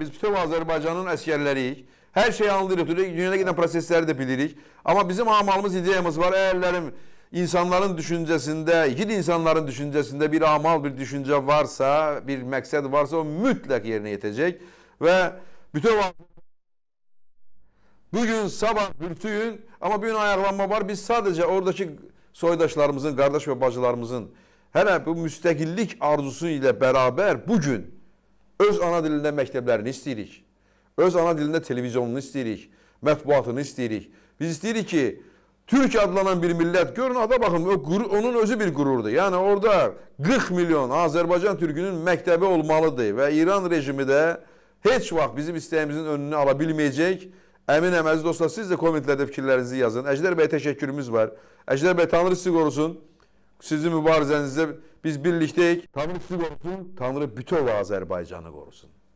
Biz bütün Azerbaycan'ın əsgərləriyik. her şeyi anlayırıq. Dünyada giden prosesləri de bilirik. Ama bizim amalımız, ideyamız var. Eğerlerim, insanların düşüncesinde, igid insanların düşüncesinde bir amal, bir düşünce varsa, bir məqsəd varsa o mütləq yerine yetecek ve bütün bugün, sabah, bütün ama bugün ayaqlanma var. Biz sadece oradaki soydaşlarımızın, kardeş ve bacılarımızın hələ bu müstəqillik arzusu ile beraber bugün Öz ana dilində məktəblərini istəyirik. Öz ana dilində televizyonunu istəyirik. Mətbuatını istəyirik. Biz istəyirik ki, Türk adlanan bir millət, görün ada baxın, o, onun özü bir qürurdur. Yəni orada 40 milyon Azərbaycan türkünün məktəbi olmalıdır və İran rejimi də heç vaxt bizim istəyimizin önünü ala bilməyəcək. Əminəm əziz dostlar, siz də kommentlərdə fikirlərinizi yazın. Əjdər bəy təşəkkürümüz var. Əjdər bəy tanrı sizi qorusun. Sizin mübarizənizə Biz birlikteyiz. Tanrı sizi korusun, Tanrı bütün Azerbaycan'ı korusun.